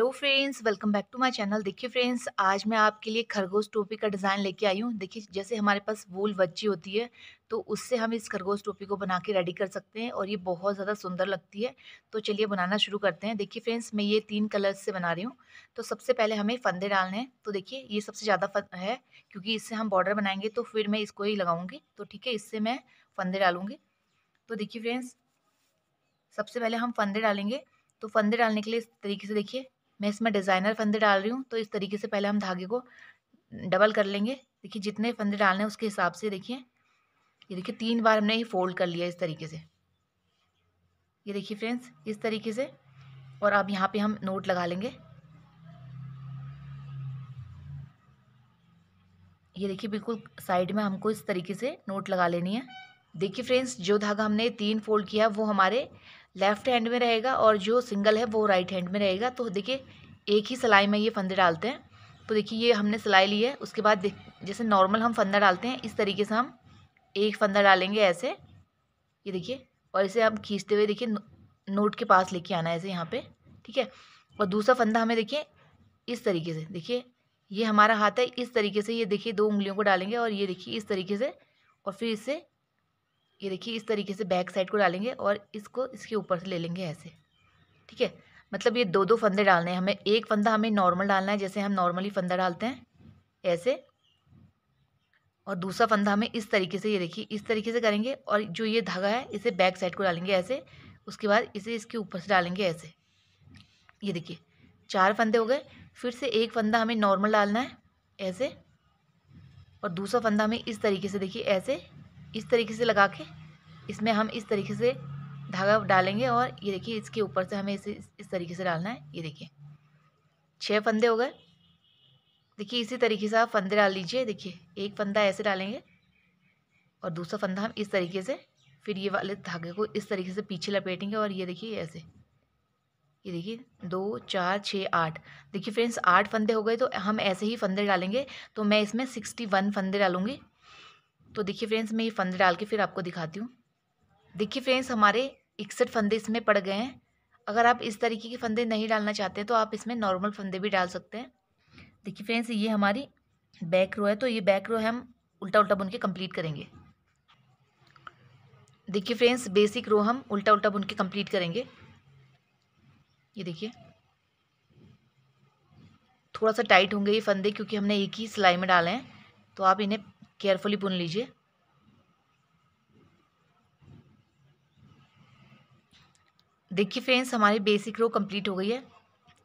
hello friends welcome back to my channel देखिए friends आज मैं आपके लिए खरगोश टोपी का डिज़ाइन लेके आई हूँ देखिए जैसे हमारे पास वूल बच्ची होती है तो उससे हम इस खरगोश टोपी को बना के रेडी कर सकते हैं और ये बहुत ज़्यादा सुंदर लगती है तो चलिए बनाना शुरू करते हैं देखिए फ्रेंड्स मैं ये तीन कलर्स से बना रही हूँ तो सबसे पहले हमें फंदे डालने हैं तो देखिए ये सबसे ज़्यादा है क्योंकि इससे हम बॉर्डर बनाएंगे तो फिर मैं इसको ही लगाऊँगी तो ठीक है इससे मैं फंदे डालूँगी तो देखिए फ्रेंड्स सबसे पहले हम फंदे डालेंगे तो फंदे डालने के लिए इस तरीके से देखिए मैं इसमें डिज़ाइनर फंदे डाल रही हूँ तो इस तरीके से पहले हम धागे को डबल कर लेंगे देखिए जितने फंदे डालने हैं उसके हिसाब से देखिए ये देखिए तीन बार हमने ये फोल्ड कर लिया इस तरीके से ये देखिए फ्रेंड्स इस तरीके से और अब यहाँ पे हम नोट लगा लेंगे ये देखिए बिल्कुल साइड में हमको इस तरीके से नोट लगा लेनी है देखिए फ्रेंड्स जो धागा हमने तीन फोल्ड किया वो हमारे लेफ़्ट हैंड में रहेगा और जो सिंगल है वो राइट हैंड में रहेगा तो देखिए एक ही सिलाई में ये फंदे डालते हैं तो देखिए ये हमने सिलाई ली है उसके बाद जैसे नॉर्मल हम फंदा डालते हैं इस तरीके से हम एक फंदा डालेंगे ऐसे ये देखिए और इसे हम खींचते हुए देखिए नोट के पास लेके आना है ऐसे यहाँ पे ठीक है और दूसरा फंदा हमें देखिए इस तरीके से देखिए ये हमारा हाथ है इस तरीके से ये देखिए दो उंगलियों को डालेंगे और ये देखिए इस तरीके से और फिर इसे ये देखिए इस तरीके से बैक साइड को डालेंगे और इसको इसके ऊपर से ले लेंगे ऐसे ठीक है मतलब ये दो दो फंदे डालने हैं हमें एक फंदा हमें नॉर्मल डालना है जैसे हम नॉर्मली फंदा डालते हैं ऐसे और दूसरा फंदा हमें इस तरीके से ये देखिए इस तरीके से करेंगे और जो ये धागा है इसे बैक साइड को डालेंगे ऐसे उसके बाद इसे इसके ऊपर से डालेंगे ऐसे ये देखिए चार फंदे हो गए फिर से एक फंदा हमें नॉर्मल डालना है ऐसे और दूसरा फंदा हमें इस तरीके से देखिए ऐसे इस तरीके से लगा के इसमें हम इस तरीके से धागा डालेंगे और ये देखिए इसके ऊपर से हमें इसे इस तरीके से डालना है ये देखिए छः फंदे हो गए देखिए इसी तरीके से आप फंदे डाल लीजिए देखिए एक फंदा ऐसे डालेंगे और दूसरा फंदा हम इस तरीके से फिर ये वाले धागे को इस तरीके से पीछे लपेटेंगे और ये देखिए ऐसे ये देखिए दो चार छः आठ देखिए फ्रेंड्स आठ फंदे हो गए तो हम ऐसे ही फंदे डालेंगे तो मैं इसमें सिक्सटी वन फंदे डालूंगी तो देखिए फ्रेंड्स मैं ये फंदे डाल के फिर आपको दिखाती हूँ देखिए फ्रेंड्स हमारे इकसठ फंदे इसमें पड़ गए हैं अगर आप इस तरीके के फंदे नहीं डालना चाहते तो आप इसमें नॉर्मल फंदे भी डाल सकते हैं देखिए फ्रेंड्स ये हमारी बैक रो है तो ये बैक रो हम उल्टा उल्टा बुन के कम्प्लीट करेंगे देखिए फ्रेंड्स बेसिक रो हम उल्टा उल्टा बुन के कम्प्लीट करेंगे ये देखिए थोड़ा सा टाइट होंगे ये फंदे क्योंकि हमने एक ही सिलाई में डाले हैं तो आप इन्हें केयरफुली बुन लीजिए देखिए फ्रेंड्स हमारी बेसिक रो कंप्लीट हो गई है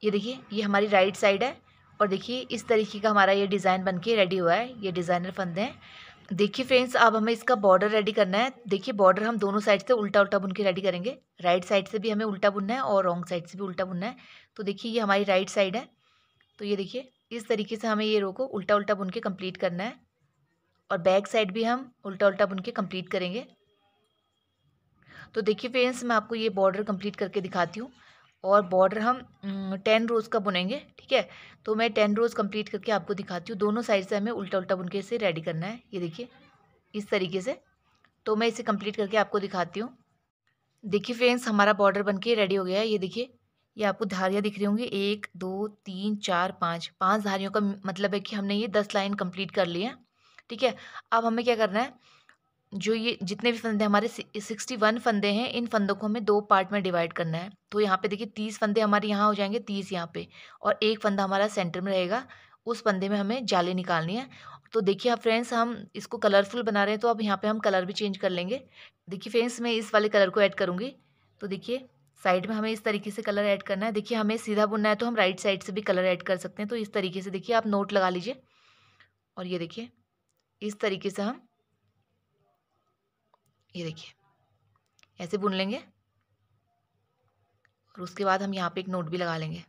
ये देखिए ये हमारी राइट साइड है और देखिए इस तरीके का हमारा ये डिज़ाइन बन के रेडी हुआ है ये डिज़ाइनर फंदे हैं देखिए फ्रेंड्स अब हमें इसका बॉर्डर रेडी करना है देखिए बॉर्डर हम दोनों साइड से उल्टा उल्टा बुन के रेडी करेंगे राइट साइड से भी हमें उल्टा बुनना है और रॉन्ग साइड से भी उल्टा बुनना है तो देखिए ये हमारी राइट साइड है तो ये देखिए इस तरीके से हमें ये रो को उल्टा उल्टा बुन के कम्प्लीट करना है और बैक साइड भी हम उल्टा उल्टा बुन के कम्प्लीट करेंगे तो देखिए फ्रेंड्स मैं आपको ये बॉर्डर कंप्लीट करके दिखाती हूँ और बॉर्डर हम टेन रोज़ का बुनेंगे ठीक है तो मैं टेन रोज़ कंप्लीट करके आपको दिखाती हूँ दोनों साइड से हमें उल्टा उल्टा बुन के इसे रेडी करना है ये देखिए इस तरीके से तो मैं इसे कंप्लीट करके आपको दिखाती हूँ देखिए फ्रेंड्स हमारा बॉर्डर बन के रेडी हो गया है ये देखिए ये आपको धारियाँ दिख रही होंगी एक दो तीन चार पाँच पाँच धारियों का मतलब है कि हमने ये दस लाइन कम्प्लीट कर ली है ठीक है अब हमें क्या करना है जो ये जितने भी फंदे हमारे सिक्सटी वन फंदे हैं इन फंदों को हमें दो पार्ट में डिवाइड करना है तो यहाँ पे देखिए तीस फंदे हमारे यहाँ हो जाएंगे तीस यहाँ पे और एक फंदा हमारा सेंटर में रहेगा उस फंदे में हमें जाली निकालनी है तो देखिए आप फ्रेंड्स हम इसको कलरफुल बना रहे हैं तो अब यहाँ पर हम कलर भी चेंज कर लेंगे देखिए फ्रेंड्स मैं इस वाले कलर को ऐड करूँगी तो देखिए साइड में हमें इस तरीके से कलर ऐड करना है देखिए हमें सीधा बुनना है तो हम राइट साइड से भी कलर ऐड कर सकते हैं तो इस तरीके से देखिए आप नोट लगा लीजिए और ये देखिए इस तरीके से हम ये देखिए ऐसे बुन लेंगे और उसके बाद हम यहाँ पे एक नोट भी लगा लेंगे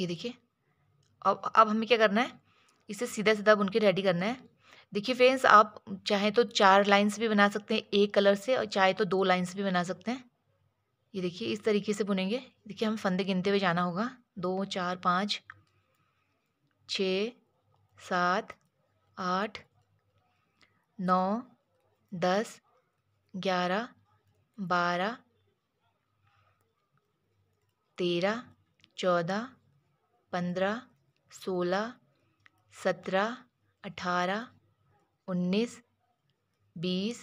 ये देखिए अब अब हमें क्या करना है इसे सीधा सीधा बुन के रेडी करना है देखिए फ्रेंड्स आप चाहे तो चार लाइंस भी बना सकते हैं एक कलर से और चाहे तो दो लाइंस भी बना सकते हैं ये देखिए इस तरीके से बुनेंगे देखिए हम फंदे गिनते हुए जाना होगा दो चार पाँच छ सात आठ नौ दस ग्यारह बारह तेरह चौदह पंद्रह सोलह सत्रह अठारह उन्नीस बीस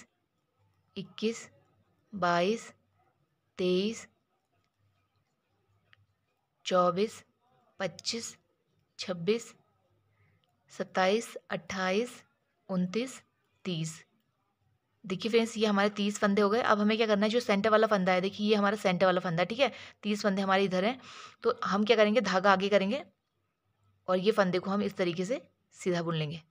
इक्कीस बाईस तेईस चौबीस पच्चीस छब्बीस सत्ताईस अट्ठाईस उनतीस तीस देखिए फ्रेंड्स ये हमारे तीस फंदे हो गए अब हमें क्या करना है जो सेंटर वाला फंदा है देखिए ये हमारा सेंटर वाला फंदा ठीक है तीस फंदे हमारे इधर हैं तो हम क्या करेंगे धागा आगे करेंगे और ये फंदे को हम इस तरीके से सीधा बुन लेंगे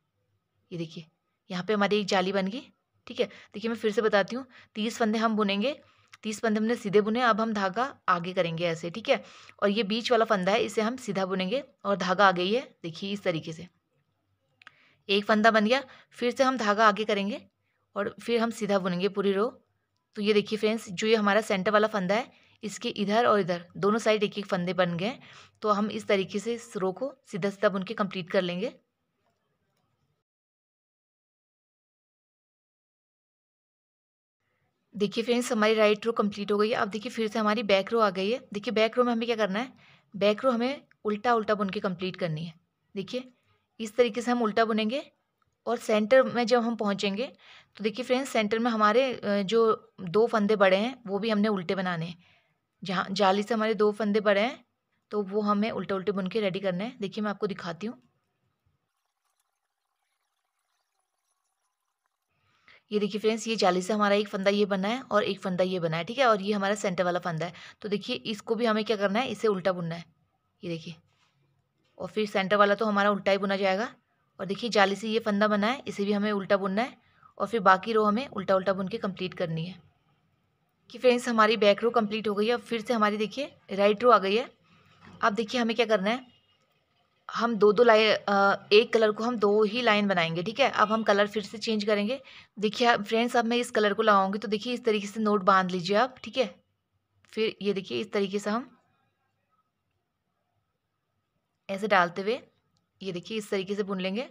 ये देखिए यहाँ पे हमारी एक जाली बन गई ठीक है देखिए मैं फिर से बताती हूँ तीस फंदे हम बुनेंगे तीस फंदे हमने सीधे बुने अब हम धागा आगे करेंगे ऐसे ठीक है और ये बीच वाला फंदा है इसे हम सीधा बुनेंगे और धागा आ गई है देखिए इस तरीके से एक फंदा बन गया फिर से हम धागा आगे करेंगे और फिर हम सीधा बुनेंगे पूरी रो तो ये देखिए फ्रेंड्स जो ये हमारा सेंटर वाला फंदा है इसके इधर और इधर दोनों साइड एक एक फंदे बन गए तो हम इस तरीके से इस रो को सीधा सीधा बुन के कम्प्लीट कर लेंगे देखिए फ्रेंड्स हमारी राइट रो कंप्लीट हो गई है अब देखिए फिर से हमारी बैक रो आ गई है देखिए बैक रो में हमें क्या करना है बैक रो हमें उल्टा उल्टा बुन के कंप्लीट करनी है देखिए इस तरीके से हम उल्टा बुनेंगे और सेंटर में जब हम पहुँचेंगे तो देखिए फ्रेंड्स सेंटर में हमारे जो दो फंदे बड़े हैं वो भी हमने उल्टे बनाने हैं जहाँ जाली से हमारे दो फंदे बड़े हैं तो वो हमें उल्टे उल्टे बुन के रेडी करने हैं देखिए मैं आपको दिखाती हूँ ये देखिए फ्रेंड्स ये जाली से हमारा एक फंदा ये बना है और एक फंदा ये बना है ठीक है और ये हमारा सेंटर वाला फंदा है तो देखिए इसको भी हमें क्या करना है इसे उल्टा बुनना है ये देखिए और फिर सेंटर वाला तो हमारा उल्टा ही बुना जाएगा और देखिए जाली से ये फंदा बना है इसे भी हमें उल्टा बुनना है और फिर बाकी रो हमें उल्टा उल्टा बुन के कम्प्लीट करनी है कि फ्रेंड्स हमारी बैक रो कम्प्लीट हो गई है फिर से हमारी देखिए राइट रो आ गई है अब देखिए हमें क्या करना है हम दो दो लाइन एक कलर को हम दो ही लाइन बनाएंगे ठीक है अब हम कलर फिर से चेंज करेंगे देखिए फ्रेंड्स अब मैं इस कलर को लगाऊंगी तो देखिए इस तरीके से नोट बांध लीजिए आप ठीक है फिर ये देखिए इस तरीके से हम ऐसे डालते हुए ये देखिए इस तरीके से बुन लेंगे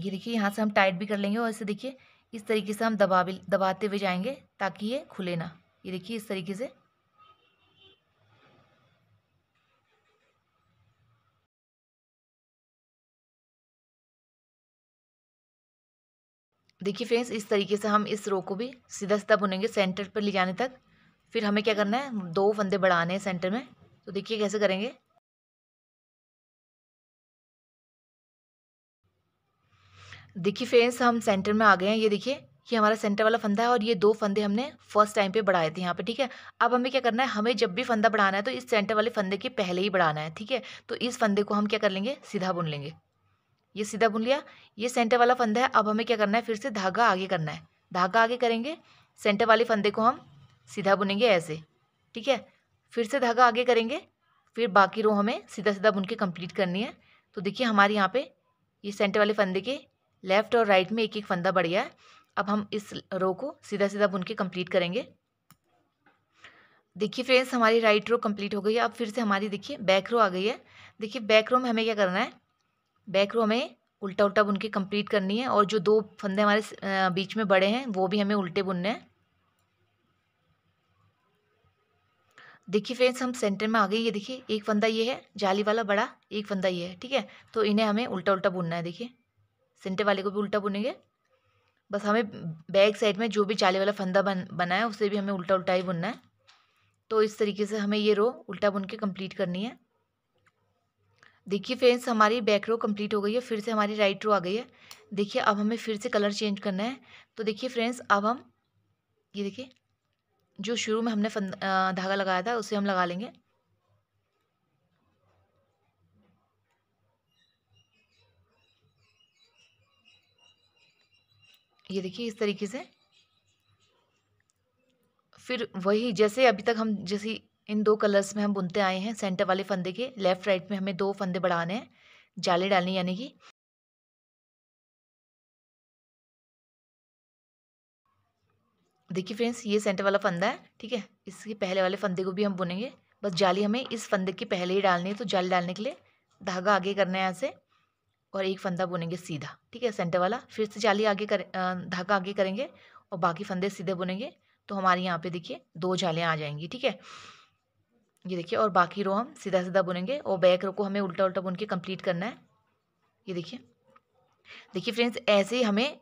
ये देखिए यहाँ से हम टाइट भी कर लेंगे और इसे देखिए इस तरीके से हम दबा भी दबाते हुए जाएंगे ताकि ये खुले ना ये देखिए इस तरीके से देखिए फ्रेंड्स इस तरीके से हम इस रो को भी सीधा सीधा बुनेंगे सेंटर पर ले जाने तक फिर हमें क्या करना है दो फंदे बढ़ाने हैं सेंटर में तो देखिए कैसे करेंगे देखिए फ्रेंड्स हम सेंटर में आ गए हैं ये देखिए ये हमारा सेंटर वाला फंदा है और ये दो फंदे हमने फर्स्ट टाइम पे बढ़ाए थे यहाँ पे ठीक है अब हमें क्या करना है हमें जब भी फंदा बढ़ाना है तो इस सेंटर वाले फंदे के पहले ही बढ़ाना है ठीक है तो इस फंदे को हम क्या कर लेंगे सीधा बुन लेंगे ये सीधा बुन लिया ये सेंटर वाला फंदा है अब हमें क्या करना है फिर से धागा आगे करना है धागा आगे करेंगे सेंटर वाले फंदे को हम सीधा बुनेंगे ऐसे ठीक है फिर से धागा आगे करेंगे फिर बाकी रो हमें सीधा सीधा बुन के कंप्लीट करनी है तो देखिए हमारे यहाँ पे ये सेंटर वाले फंदे के लेफ़्ट और राइट में एक एक फंदा बढ़ गया है अब हम इस रो को सीधा सीधा बुन के कम्प्लीट करेंगे देखिए फ्रेंड्स हमारी राइट रो कम्प्लीट हो गई है अब फिर से हमारी देखिए बैक रो आ गई है देखिए बैक रो में हमें क्या करना है बैक रो हमें उल्टा उल्टा बुन के कंप्लीट करनी है और जो दो फंदे हमारे बीच में बड़े हैं वो भी हमें उल्टे बुनने हैं देखिए फ्रेंड्स हम सेंटर में आ गए ये देखिए एक फंदा ये है जाली वाला बड़ा एक फंदा ये है ठीक है तो इन्हें हमें उल्टा उल्टा बुनना है देखिए सेंटर वाले को भी उल्टा बुनेंगे बस हमें बैक साइड में जो भी जाली वाला फंदा बन बना है उसे भी हमें उल्टा उल्टा ही बुनना है तो इस तरीके से हमें ये रो उल्टा बुन के कम्प्लीट करनी है देखिए फ्रेंड्स हमारी बैक रो कंप्लीट हो गई है फिर से हमारी राइट रो आ गई है देखिए अब हमें फिर से कलर चेंज करना है तो देखिए फ्रेंड्स अब हम ये देखिए जो शुरू में हमने धागा लगाया था उसे हम लगा लेंगे ये देखिए इस तरीके से फिर वही जैसे अभी तक हम जैसी इन दो कलर्स में हम बुनते आए हैं सेंटर वाले फंदे के लेफ्ट राइट में हमें दो फंदे बढ़ाने हैं जाले डालनी यानी कि देखिए फ्रेंड्स ये सेंटर वाला फंदा है ठीक है इसके पहले वाले फंदे को भी हम बुनेंगे बस जाली हमें इस फंदे के पहले ही डालनी है तो जाली डालने के लिए धागा आगे करना है यहाँ से और एक फंदा बुनेंगे सीधा ठीक है सेंटर वाला फिर से जाली आगे कर धागा आगे करेंगे और बाकी फंदे सीधे बुनेंगे तो हमारे यहाँ पे देखिए दो जालियाँ आ जाएंगी ठीक है ये देखिए और बाकी रो हम सीधा सीधा बुनेंगे और बैक रो को हमें उल्टा उल्टा बुन के कंप्लीट करना है ये देखिए देखिए फ्रेंड्स ऐसे ही हमें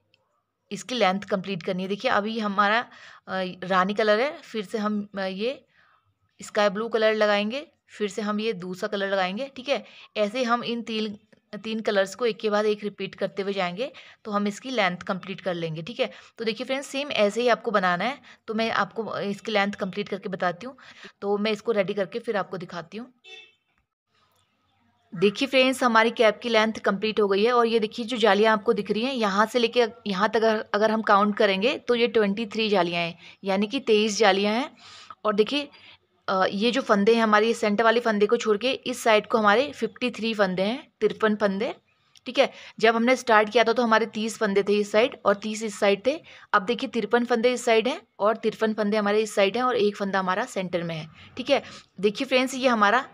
इसकी लेंथ कंप्लीट करनी है देखिए अभी हमारा रानी कलर है फिर से हम ये स्काई ब्लू कलर लगाएंगे फिर से हम ये दूसरा कलर लगाएंगे ठीक है ऐसे हम इन तीन तीन कलर्स को एक के बाद एक रिपीट करते हुए जाएंगे तो हम इसकी लेंथ कंप्लीट कर लेंगे ठीक है तो देखिए फ्रेंड्स सेम ऐसे ही आपको बनाना है तो मैं आपको इसकी लेंथ कंप्लीट करके बताती हूँ तो मैं इसको रेडी करके फिर आपको दिखाती हूँ देखिए फ्रेंड्स हमारी कैप की लेंथ कंप्लीट हो गई है और ये देखिए जो जालियाँ आपको दिख रही हैं यहाँ से लेके यहाँ तक अगर, अगर हम काउंट करेंगे तो ये ट्वेंटी थ्री जालियाँ हैं यानी कि तेईस जालियाँ हैं और देखिए ये जो फंदे हैं हमारे सेंटर वाले फंदे को छोड़ के इस साइड को हमारे फिफ्टी थ्री फंदे हैं तिरपन फंदे ठीक है जब हमने स्टार्ट किया था तो हमारे तीस फंदे थे इस साइड और तीस इस साइड थे अब देखिए तिरपन फंदे इस साइड हैं और तिरपन फंदे हमारे इस साइड हैं और एक फंदा हमारा सेंटर में है ठीक है देखिए फ्रेंड्स ये हमारा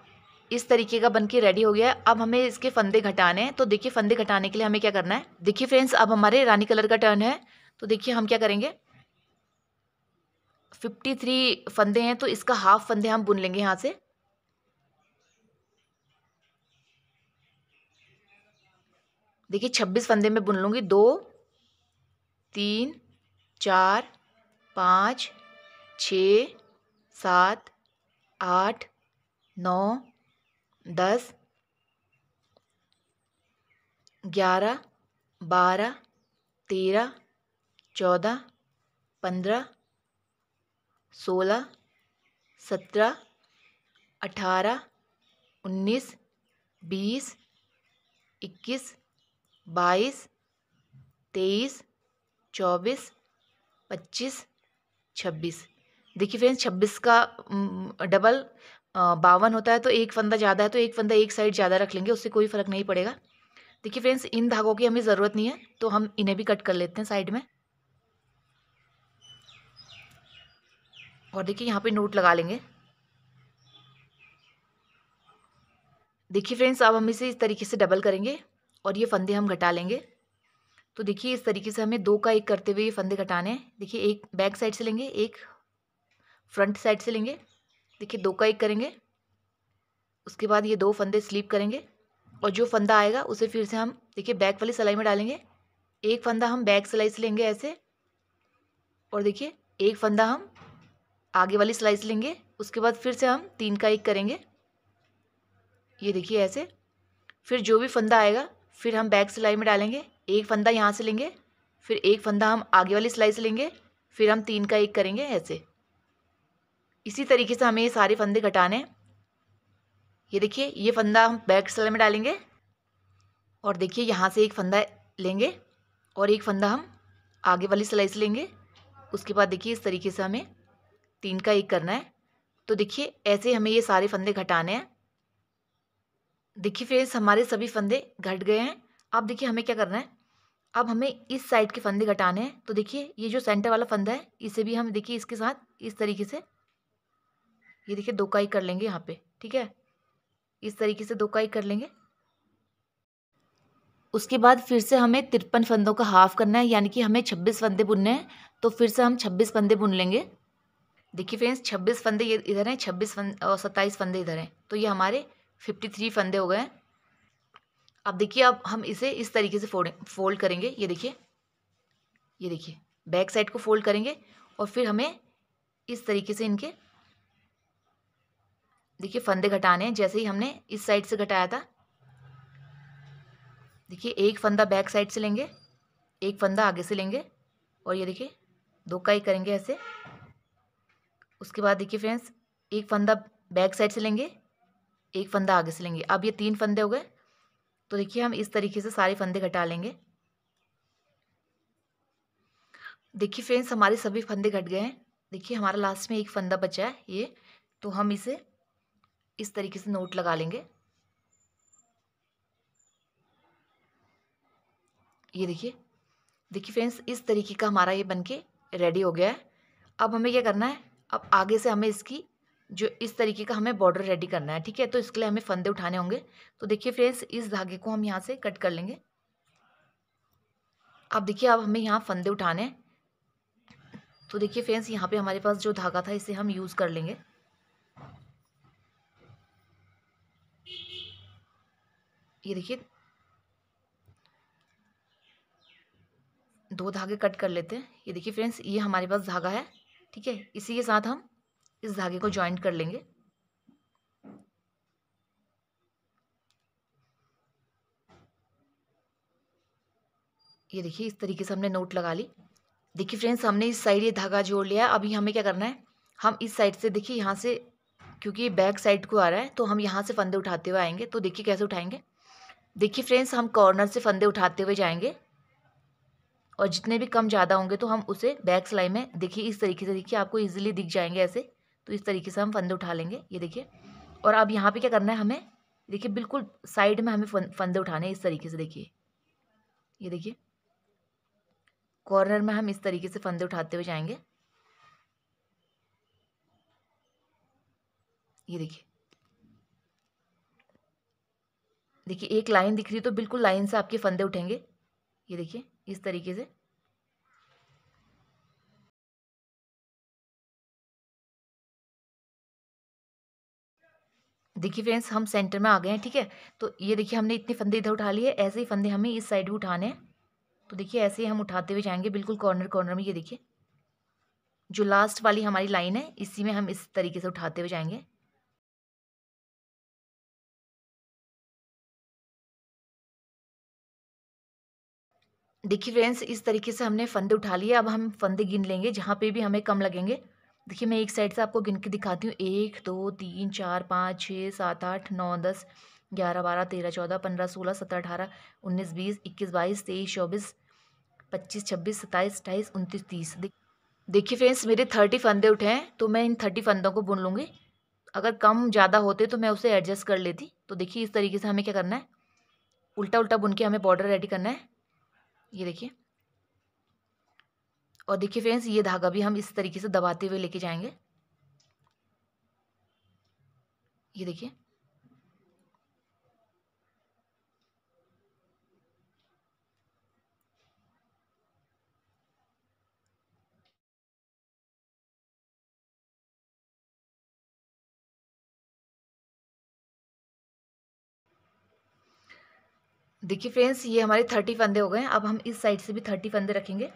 इस तरीके का बन के रेडी हो गया है अब हमें इसके फंदे घटाने हैं तो देखिए फंदे घटाने के लिए हमें क्या करना है देखिए फ्रेंड्स अब हमारे रानी कलर का टर्न है तो देखिए हम क्या करेंगे फिफ्टी थ्री फंदे हैं तो इसका हाफ फंदे हम बुन लेंगे यहाँ से देखिए छब्बीस फंदे में बुन लूँगी दो तीन चार पाँच छ सात आठ नौ दस ग्यारह बारह तेरह चौदह पंद्रह सोलह सत्रह अठारह उन्नीस बीस इक्कीस बाईस तेईस चौबीस पच्चीस छब्बीस देखिए फ्रेंड्स छब्बीस का डबल बावन होता है तो एक फंदा ज़्यादा है तो एक फंदा एक साइड ज़्यादा रख लेंगे उससे कोई फ़र्क नहीं पड़ेगा देखिए फ्रेंड्स इन धागों की हमें ज़रूरत नहीं है तो हम इन्हें भी कट कर लेते हैं साइड में और देखिए यहाँ पे नोट लगा लेंगे देखिए फ्रेंड्स अब हम इसे इस तरीके से डबल करेंगे और ये फंदे हम घटा लेंगे तो देखिए इस तरीके से हमें दो का एक करते हुए ये फंदे घटाने हैं देखिए एक बैक साइड से लेंगे एक फ्रंट साइड से लेंगे देखिए दो का एक करेंगे उसके बाद ये दो फंदे स्लिप करेंगे और जो फंदा आएगा उसे फिर से हम देखिए बैक वाली सिलाई में डालेंगे एक फंदा हम बैक सिलाई से लेंगे ऐसे और देखिए एक फंदा हम आगे वाली स्लाइस लेंगे उसके बाद फिर से हम तीन का एक करेंगे ये देखिए ऐसे फिर जो भी फंदा आएगा फिर हम बैक सिलाई में डालेंगे एक फंदा यहाँ से लेंगे फिर एक फंदा हम आगे वाली सिलाई से लेंगे फिर हम तीन का एक करेंगे ऐसे इसी तरीके से हमें ये सारे फंदे घटाने हैं ये देखिए ये फंदा हम बैक सिलाई में डालेंगे और देखिए यहाँ से एक फंदा लेंगे और एक फंदा हम आगे वाली सिलाई से लेंगे उसके बाद देखिए इस तरीके से हमें तीन का एक करना है तो देखिए ऐसे हमें ये सारे फंदे घटाने हैं देखिए फ्रेंड्स हमारे सभी फंदे घट गए हैं अब देखिए हमें क्या करना है अब हमें इस साइड के फंदे घटाने हैं तो देखिए ये जो सेंटर वाला फंदा है इसे भी हम देखिए इसके साथ इस तरीके से ये देखिए दो का एक कर लेंगे यहाँ पे ठीक है इस तरीके से दो का एक कर लेंगे उसके बाद फिर से हमें तिरपन फंदों का हाफ करना है यानी कि हमें छब्बीस फंदे बुनने हैं तो फिर से हम छब्बीस फंदे बुन लेंगे देखिए फ्रेंड्स छब्बीस फंदे ये इधर हैं छब्बीस फंदे और सत्ताईस फंदे इधर हैं तो ये हमारे फिफ्टी थ्री फंदे हो गए हैं अब देखिए अब हम इसे इस तरीके से फोल्ड फोल्ड करेंगे ये देखिए ये देखिए बैक साइड को फोल्ड करेंगे और फिर हमें इस तरीके से इनके देखिए फंदे घटाने हैं जैसे ही हमने इस साइड से घटाया था देखिए एक फंदा बैक साइड से लेंगे एक फंदा आगे से लेंगे और ये देखिए दो का ही करेंगे ऐसे उसके बाद देखिए फ्रेंड्स एक फंदा बैक साइड से लेंगे एक फंदा आगे से लेंगे अब ये तीन फंदे हो गए तो देखिए हम इस तरीके से सारे फंदे घटा लेंगे देखिए फ्रेंड्स हमारे सभी फंदे घट गए हैं देखिए हमारा लास्ट में एक फंदा बचा है ये तो हम इसे इस तरीके से नोट लगा लेंगे ये देखिए देखिए फ्रेंड्स इस तरीके का हमारा ये बनके रेडी हो गया है अब हमें क्या करना है अब आगे से हमें इसकी जो इस तरीके का हमें बॉर्डर रेडी करना है ठीक है तो इसके लिए हमें फंदे उठाने होंगे तो देखिए फ्रेंड्स इस धागे को हम यहाँ से कट कर लेंगे अब देखिए अब हमें यहाँ फंदे उठाने हैं तो देखिए फ्रेंड्स यहाँ पे हमारे पास जो धागा था इसे हम यूज़ कर लेंगे ये देखिए दो धागे कट कर लेते हैं ये देखिए फ्रेंड्स ये हमारे पास धागा है ठीक है इसी के साथ हम इस धागे को ज्वाइंट कर लेंगे ये देखिए इस तरीके से हमने नोट लगा ली देखिए फ्रेंड्स हमने इस साइड ये धागा जोड़ लिया अभी हमें क्या करना है हम इस साइड से देखिए यहाँ से क्योंकि बैक साइड को आ रहा है तो हम यहाँ से फंदे उठाते हुए आएंगे तो देखिए कैसे उठाएंगे देखिए फ्रेंड्स हम कॉर्नर से फंदे उठाते हुए जाएंगे और जितने भी कम ज़्यादा होंगे तो हम उसे बैक सिलाई में देखिए इस तरीके से देखिए आपको ईजिली दिख जाएंगे ऐसे तो इस तरीके से हम फंदे उठा लेंगे ये देखिए और अब यहाँ पर क्या करना है हमें देखिए बिल्कुल साइड में हमें फंदे उठाने हैं इस तरीके से देखिए ये देखिए कॉर्नर में हम इस तरीके से फंदे उठाते हुए जाएंगे ये देखिए देखिए एक लाइन दिख रही है तो बिल्कुल लाइन से आपके फंदे उठेंगे ये देखिए इस तरीके से देखिए फ्रेंड्स हम सेंटर में आ गए हैं ठीक है तो ये देखिए हमने इतने फंदे इधर उठा लिए ऐसे ही फंदे हमें इस साइड भी उठाने हैं तो देखिए ऐसे ही हम उठाते हुए जाएंगे बिल्कुल कॉर्नर कॉर्नर में ये देखिए जो लास्ट वाली हमारी लाइन है इसी में हम इस तरीके से उठाते हुए जाएंगे देखिए फ्रेंड्स इस तरीके से हमने फंदे उठा लिए अब हम फंदे गिन लेंगे जहाँ पे भी हमें कम लगेंगे देखिए मैं एक साइड से आपको गिन के दिखाती हूँ एक दो तीन चार पाँच छः सात आठ नौ दस ग्यारह बारह तेरह चौदह पंद्रह सोलह सत्रह अठारह उन्नीस बीस इक्कीस बाईस तेईस चौबीस पच्चीस छब्बीस सत्ताईस अट्ठाईस उनतीस तीस देखिए फ्रेंड्स मेरे थर्टी फंदे उठे हैं तो मैं इन थर्टी फंदों को बुन लूँगी अगर कम ज़्यादा होते तो मैं उसे एडजस्ट कर लेती तो देखिए इस तरीके से हमें क्या करना है उल्टा उल्टा बुन के हमें बॉर्डर रेडी करना है ये देखिए और देखिए फ्रेंड्स ये धागा भी हम इस तरीके से दबाते हुए लेके जाएंगे ये देखिए देखिए फ्रेंड्स ये हमारे थर्टी फंदे हो गए हैं अब हम इस साइड से भी थर्टी फंदे रखेंगे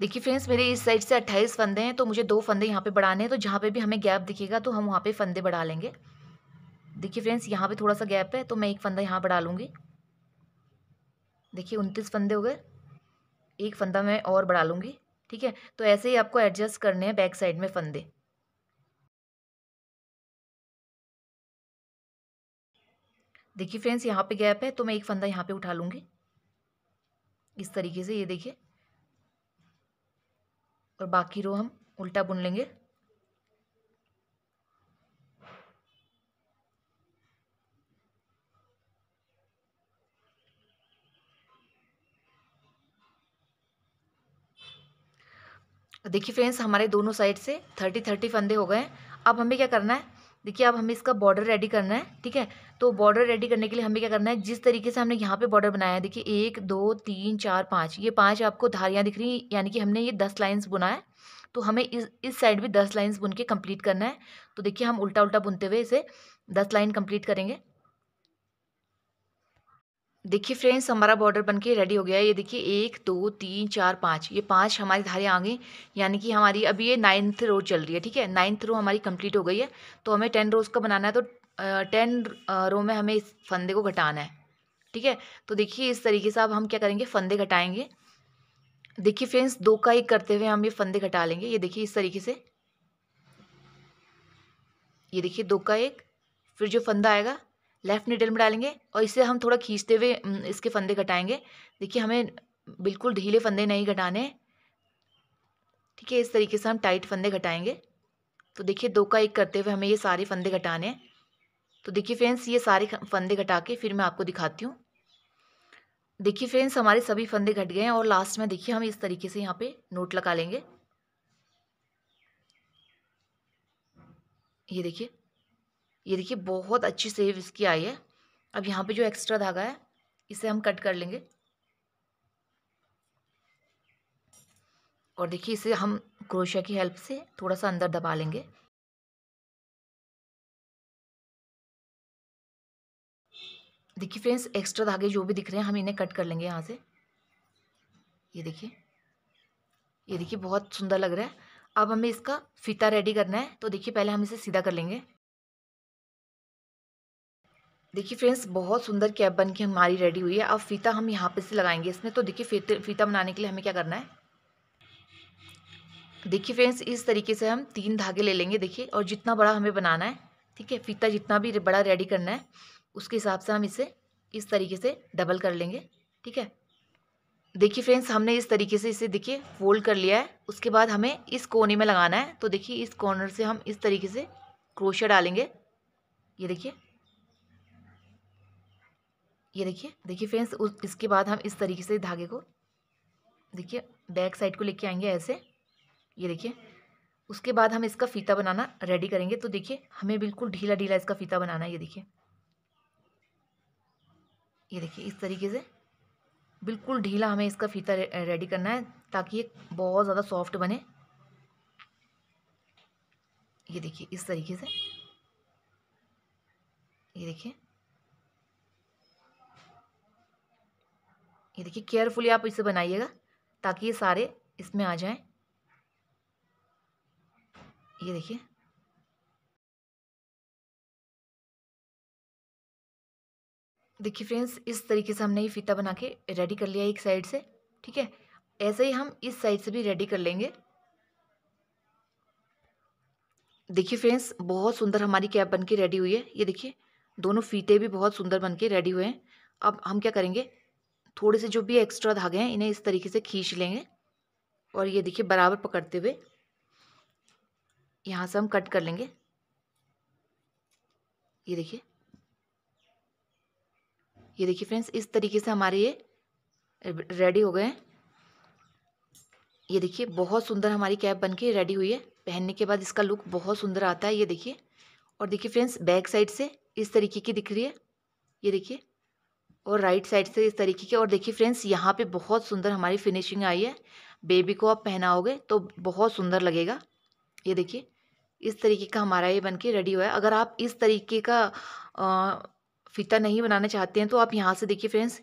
देखिए फ्रेंड्स मेरे इस साइड से अट्ठाईस फंदे हैं तो मुझे दो फंदे यहाँ पे बढ़ाने हैं तो जहाँ पे भी हमें गैप दिखेगा तो हम वहाँ पे फंदे बढ़ा लेंगे देखिए फ्रेंड्स यहाँ पे थोड़ा सा गैप है तो मैं एक फंदा यहाँ बढ़ा लूँगी देखिए उनतीस फंदे हो गए एक फंदा मैं और बढ़ा लूँगी ठीक है तो ऐसे ही आपको एडजस्ट करने हैं बैक साइड में फंदे देखिए फ्रेंड्स यहाँ पे गैप है तो मैं एक फंदा यहाँ पे उठा लूँगी इस तरीके से ये देखिए और बाकी रो हम उल्टा बुन लेंगे देखिए फ्रेंड्स हमारे दोनों साइड से थर्टी थर्टी फंदे हो गए हैं अब हमें क्या करना है देखिए अब हमें इसका बॉर्डर रेडी करना है ठीक है तो बॉर्डर रेडी करने के लिए हमें क्या करना है जिस तरीके से हमने यहाँ पे बॉर्डर बनाया है देखिए एक दो तीन चार पाँच ये पांच आपको धारियाँ दिख रही हैं यानी कि हमने ये दस लाइन्स बुना है तो हमें इस इस साइड भी दस लाइन्स बुन के कंप्लीट करना है तो देखिए हम उल्टा उल्टा बुनते हुए इसे दस लाइन कम्प्लीट करेंगे देखिए फ्रेंड्स हमारा बॉर्डर बन के रेडी हो गया है ये देखिए एक दो तीन चार पाँच ये पांच हमारी धारे आ गई यानी कि हमारी अभी ये नाइन्थ रो चल रही है ठीक है नाइन्थ रो हमारी कंप्लीट हो गई है तो हमें टेन रोज़ का बनाना है तो टेन रो में हमें इस फंदे को घटाना है ठीक है तो देखिए इस तरीके से अब हम क्या करेंगे फंदे घटाएँगे देखिए फ्रेंड्स दो का एक करते हुए हम ये फंदे घटा लेंगे ये देखिए इस तरीके से ये देखिए दो का एक फिर जो फंदा आएगा लेफ्ट नीडल में डालेंगे और इसे हम थोड़ा खींचते हुए इसके फंदे घटाएंगे देखिए हमें बिल्कुल ढीले फंदे नहीं घटाने ठीक है इस तरीके से हम टाइट फंदे घटाएंगे तो देखिए दो का एक करते हुए हमें ये सारे फंदे घटाने हैं तो देखिए फ्रेंड्स ये सारे फंदे घटा के फिर मैं आपको दिखाती हूँ देखिए फ्रेंड्स हमारे सभी फंदे घट गए हैं और लास्ट में देखिए हम इस तरीके से यहाँ पे नोट लगा लेंगे ये देखिए ये देखिए बहुत अच्छी सेव इसकी आई है अब यहाँ पे जो एक्स्ट्रा धागा है इसे हम कट कर लेंगे और देखिए इसे हम क्रोशिया की हेल्प से थोड़ा सा अंदर दबा लेंगे देखिए फ्रेंड्स एक्स्ट्रा धागे जो भी दिख रहे हैं हम इन्हें कट कर लेंगे यहाँ से ये देखिए ये देखिए बहुत सुंदर लग रहा है अब हमें इसका फीता रेडी करना है तो देखिए पहले हम इसे सीधा कर लेंगे देखिए फ्रेंड्स बहुत सुंदर कैप बन के हमारी रेडी हुई है अब फीता हम यहाँ पे से लगाएंगे इसमें तो देखिए फीता बनाने के लिए हमें क्या करना है देखिए फ्रेंड्स इस तरीके से हम तीन धागे ले लेंगे देखिए और जितना बड़ा हमें बनाना है ठीक है फीता जितना भी बड़ा रेडी करना है उसके हिसाब से हम इसे इस तरीके से डबल कर लेंगे ठीक है देखिए फ्रेंड्स हमने इस तरीके से इसे देखिए फोल्ड कर लिया है उसके बाद हमें इस कोने में लगाना है तो देखिए इस कॉर्नर से हम इस तरीके से क्रोशिया डालेंगे ये देखिए ये देखिए देखिए फ्रेंड्स उस इसके बाद हम इस तरीके से धागे को देखिए बैक साइड को लेके आएंगे ऐसे ये देखिए उसके बाद हम इसका फीता बनाना रेडी करेंगे तो देखिए हमें बिल्कुल ढीला ढीला इसका फीता बनाना है ये देखिए ये देखिए इस तरीके से बिल्कुल ढीला हमें इसका फीता रेडी करना है ताकि ये बहुत ज़्यादा सॉफ्ट बने ये देखिए इस तरीके से ये देखिए ये देखिए केयरफुली आप इसे बनाइएगा ताकि ये सारे इसमें आ जाएं ये देखिए देखिए फ्रेंड्स इस तरीके से हमने ये फीता बना के रेडी कर लिया एक साइड से ठीक है ऐसे ही हम इस साइड से भी रेडी कर लेंगे देखिए फ्रेंड्स बहुत सुंदर हमारी कैप बन के रेडी हुई है ये देखिए दोनों फीते भी बहुत सुंदर बन के रेडी हुए हैं अब हम क्या करेंगे थोड़े से जो भी एक्स्ट्रा धागे हैं इन्हें इस तरीके से खींच लेंगे और ये देखिए बराबर पकड़ते हुए यहाँ से हम कट कर लेंगे ये देखिए ये देखिए फ्रेंड्स इस तरीके से हमारे ये रेडी हो गए हैं ये देखिए बहुत सुंदर हमारी कैप बन के रेडी हुई है पहनने के बाद इसका लुक बहुत सुंदर आता है ये देखिए और देखिए फ्रेंड्स बैक साइड से इस तरीके की दिख रही है ये देखिए और राइट साइड से इस तरीके के और देखिए फ्रेंड्स यहाँ पे बहुत सुंदर हमारी फिनिशिंग आई है बेबी को आप पहनाओगे तो बहुत सुंदर लगेगा ये देखिए इस तरीके का हमारा ये बन के रेडी हुआ है अगर आप इस तरीके का फिता फीता नहीं बनाना चाहते हैं तो आप यहाँ से देखिए फ्रेंड्स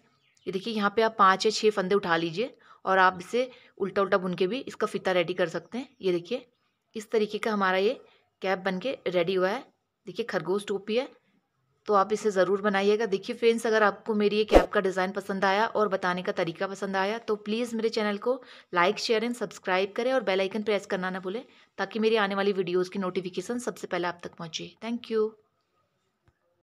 ये देखिए यहाँ पे आप पाँच या छः फंदे उठा लीजिए और आप इसे उल्टा उल्टा बुन के भी इसका फीता रेडी कर सकते हैं ये देखिए इस तरीके का हमारा ये कैप बन के रेडी हुआ है देखिए खरगोश टोपी है तो आप इसे ज़रूर बनाइएगा देखिए फ्रेंड्स अगर आपको मेरी ये कैप का डिज़ाइन पसंद आया और बताने का तरीका पसंद आया तो प्लीज़ मेरे चैनल को लाइक शेयर एंड सब्सक्राइब करें और बेल आइकन प्रेस करना ना भूलें ताकि मेरी आने वाली वीडियोज़ की नोटिफिकेशन सबसे पहले आप तक पहुँचे थैंक यू